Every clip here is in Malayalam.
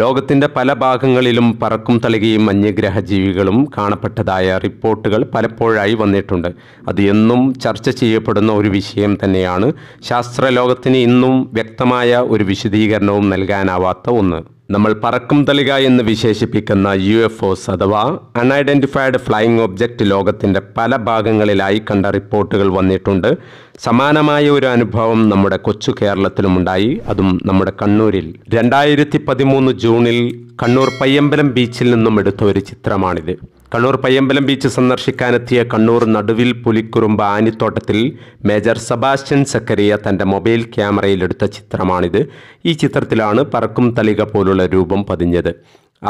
ലോകത്തിൻ്റെ പല ഭാഗങ്ങളിലും പറക്കും തളികയും അന്യഗ്രഹ ജീവികളും കാണപ്പെട്ടതായ റിപ്പോർട്ടുകൾ പലപ്പോഴായി വന്നിട്ടുണ്ട് അത് എന്നും ചർച്ച ചെയ്യപ്പെടുന്ന ഒരു വിഷയം തന്നെയാണ് ശാസ്ത്രലോകത്തിന് ഇന്നും വ്യക്തമായ ഒരു വിശദീകരണവും നൽകാനാവാത്ത ഒന്ന് നമ്മൾ പറക്കും തളിക എന്ന് വിശേഷിപ്പിക്കുന്ന യു എഫ് ഒസ് അഥവാ അൺഐഡൻറ്റിഫൈഡ് ഫ്ലൈയിങ് ഒബ്ജക്റ്റ് ലോകത്തിൻ്റെ പല ഭാഗങ്ങളിലായി കണ്ട റിപ്പോർട്ടുകൾ വന്നിട്ടുണ്ട് സമാനമായ ഒരു അനുഭവം നമ്മുടെ കൊച്ചു കേരളത്തിലുമുണ്ടായി അതും നമ്മുടെ കണ്ണൂരിൽ രണ്ടായിരത്തി പതിമൂന്ന് ജൂണിൽ കണ്ണൂർ പയ്യമ്പലം ബീച്ചിൽ നിന്നും എടുത്ത ഒരു ചിത്രമാണിത് കണ്ണൂർ പയ്യമ്പലം ബീച്ച് സന്ദർശിക്കാനെത്തിയ കണ്ണൂർ നടുവിൽ പുലിക്കുറുമ്പ് ആനിത്തോട്ടത്തിൽ മേജർ സബാസ്റ്റ്യൻ സക്കറിയ തൻ്റെ മൊബൈൽ ക്യാമറയിലെടുത്ത ചിത്രമാണിത് ഈ ചിത്രത്തിലാണ് പറക്കും തളിക പോലുള്ള രൂപം പതിഞ്ഞത്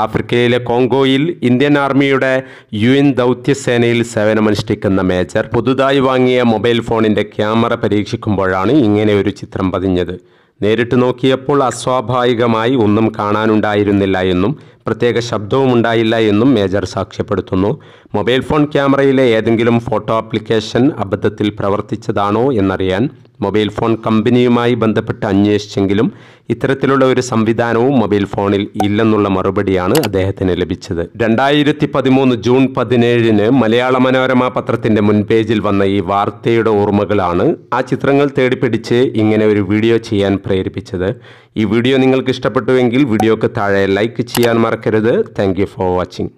ആഫ്രിക്കയിലെ കോങ്കോയിൽ ഇന്ത്യൻ ആർമിയുടെ യു എൻ ദൗത്യസേനയിൽ സേവനമനുഷ്ഠിക്കുന്ന മേജർ പുതുതായി വാങ്ങിയ മൊബൈൽ ഫോണിൻ്റെ ക്യാമറ പരീക്ഷിക്കുമ്പോഴാണ് ഇങ്ങനെ ഒരു ചിത്രം പതിഞ്ഞത് നേരിട്ട് നോക്കിയപ്പോൾ അസ്വാഭാവികമായി ഒന്നും കാണാനുണ്ടായിരുന്നില്ല എന്നും പ്രത്യേക ശബ്ദവും ഉണ്ടായില്ല എന്നും മേജർ സാക്ഷ്യപ്പെടുത്തുന്നു മൊബൈൽ ഫോൺ ക്യാമറയിലെ ഏതെങ്കിലും ഫോട്ടോ ആപ്ലിക്കേഷൻ അബദ്ധത്തിൽ പ്രവർത്തിച്ചതാണോ എന്നറിയാൻ മൊബൈൽ ഫോൺ കമ്പനിയുമായി ബന്ധപ്പെട്ട് അന്വേഷിച്ചെങ്കിലും ഇത്തരത്തിലുള്ള ഒരു സംവിധാനവും മൊബൈൽ ഫോണിൽ ഇല്ലെന്നുള്ള മറുപടിയാണ് അദ്ദേഹത്തിന് ലഭിച്ചത് രണ്ടായിരത്തി പതിമൂന്ന് ജൂൺ പതിനേഴിന് മലയാള മനോരമ പത്രത്തിന്റെ മുൻപേജിൽ വന്ന ഈ വാർത്തയുടെ ഓർമ്മകളാണ് ആ ചിത്രങ്ങൾ തേടിപ്പിടിച്ച് ഇങ്ങനെ ഒരു വീഡിയോ ചെയ്യാൻ പ്രേരിപ്പിച്ചത് ഈ വീഡിയോ നിങ്ങൾക്ക് ഇഷ്ടപ്പെട്ടുവെങ്കിൽ വീഡിയോക്ക് താഴെ ലൈക്ക് ചെയ്യാൻ മറക്കരുത് താങ്ക് ഫോർ വാച്ചിങ്